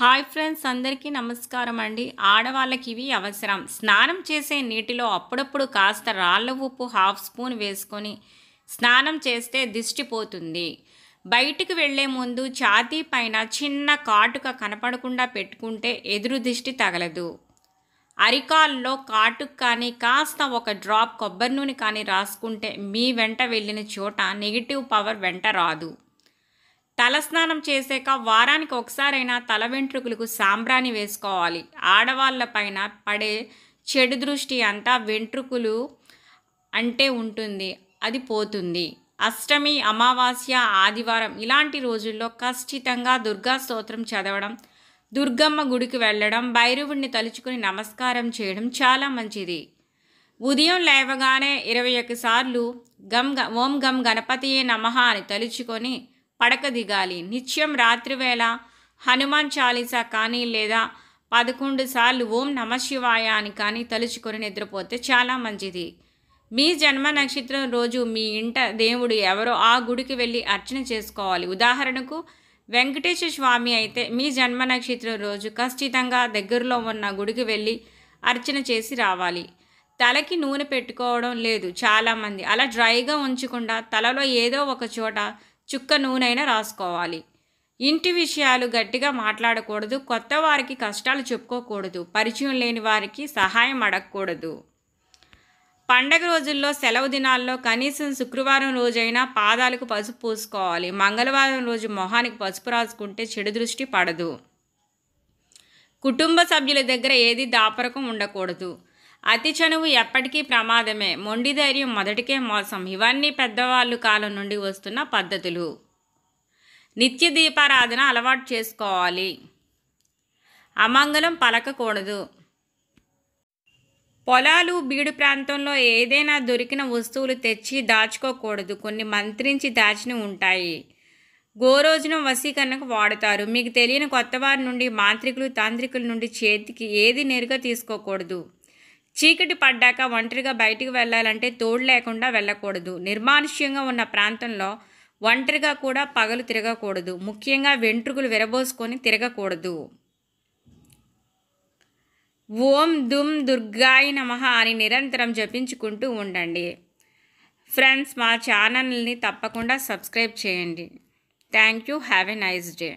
hi friends అందరికీ నమస్కారం అండి ఆడవాళ్ళకి ఇవి అవసరం స్నానం చేసే నీటిలో అప్పుడప్పుడు కాస్త రాళ్ళ ఉప్పు హాఫ్ స్పూన్ వేసుకొని స్నానం చేస్తే దిష్టిపోతుంది బయటికి వెళ్లే ముందు ఛాతీ పైన చిన్న కాటుక కనపడకుండా పెట్టుకుంటే ఎదురు దిష్టి తగలదు అరికాల్లో కాటు కానీ కాస్త ఒక డ్రాప్ కొబ్బరి నూనె కానీ రాసుకుంటే మీ వెంట వెళ్ళిన చోట నెగిటివ్ పవర్ వెంట రాదు తలస్నానం చేసాక వారానికి ఒకసారైనా తల వెంట్రుకలకు సాంబ్రాణి వేసుకోవాలి ఆడవాళ్ళపైన పడే చెడు దృష్టి అంతా వెంట్రుకలు అంటే ఉంటుంది అది పోతుంది అష్టమి అమావాస్య ఆదివారం ఇలాంటి రోజుల్లో ఖచ్చితంగా దుర్గా స్తోత్రం చదవడం దుర్గమ్మ గుడికి వెళ్ళడం భైరువుడిని తలుచుకుని నమస్కారం చేయడం చాలా మంచిది ఉదయం లేవగానే ఇరవై సార్లు గమ్ ఓం గమ్ గణపతియే నమ అని తలుచుకొని పడక దిగాలి నిత్యం రాత్రివేళ హనుమాన్ చాలీసా కానీ లేదా పదకొండు సార్లు ఓం నమశివాయ అని కానీ తలుచుకొని నిద్రపోతే చాలా మంచిది మీ జన్మ నక్షత్రం రోజు మీ ఇంట దేవుడు ఎవరో ఆ గుడికి వెళ్ళి అర్చన చేసుకోవాలి ఉదాహరణకు వెంకటేశ్వర స్వామి అయితే మీ జన్మ నక్షత్రం రోజు ఖచ్చితంగా దగ్గరలో ఉన్న గుడికి వెళ్ళి అర్చన చేసి రావాలి తలకి నూనె పెట్టుకోవడం లేదు చాలామంది అలా డ్రైగా ఉంచకుండా తలలో ఏదో ఒక చోట చుక్క నూనెైనా రాసుకోవాలి ఇంటి విషయాలు గట్టిగా మాట్లాడకూడదు కొత్త వారికి కష్టాలు చెప్పుకోకూడదు పరిచయం లేని వారికి సహాయం అడగకూడదు పండగ రోజుల్లో సెలవు దినాల్లో కనీసం శుక్రవారం రోజైనా పాదాలకు పసుపు పూసుకోవాలి మంగళవారం రోజు మొహానికి పసుపు రాసుకుంటే చెడు దృష్టి పడదు కుటుంబ సభ్యుల దగ్గర ఏది దాపరకం ఉండకూడదు అతి చనువు ఎప్పటికీ ప్రమాదమే మొండి ధైర్యం మొదటికే మోసం ఇవన్నీ పెద్దవాళ్ళు కాలం నుండి వస్తున్న పద్ధతులు నిత్య దీపారాధన అలవాటు చేసుకోవాలి అమంగళం పలకకూడదు పొలాలు బీడు ప్రాంతంలో ఏదైనా దొరికిన వస్తువులు తెచ్చి దాచుకోకూడదు కొన్ని మంత్రించి దాచిన ఉంటాయి గోరోజున వశీకరణకు వాడతారు మీకు తెలియని కొత్తవారి నుండి మాంత్రికులు తాంత్రికుల నుండి చేతికి ఏది నేరుగా తీసుకోకూడదు చీకటి పడ్డాక ఒంటరిగా బయటికి వెళ్ళాలంటే తోడు లేకుండా వెళ్ళకూడదు నిర్మానుష్యంగా ఉన్న ప్రాంతంలో ఒంటరిగా కూడా పగలు తిరగకూడదు ముఖ్యంగా వెంట్రుకలు విరబోసుకొని తిరగకూడదు ఓం దుమ్ దుర్గాయి నమ అని నిరంతరం జపించుకుంటూ ఉండండి ఫ్రెండ్స్ మా ఛానల్ని తప్పకుండా సబ్స్క్రైబ్ చేయండి thank you have a nice day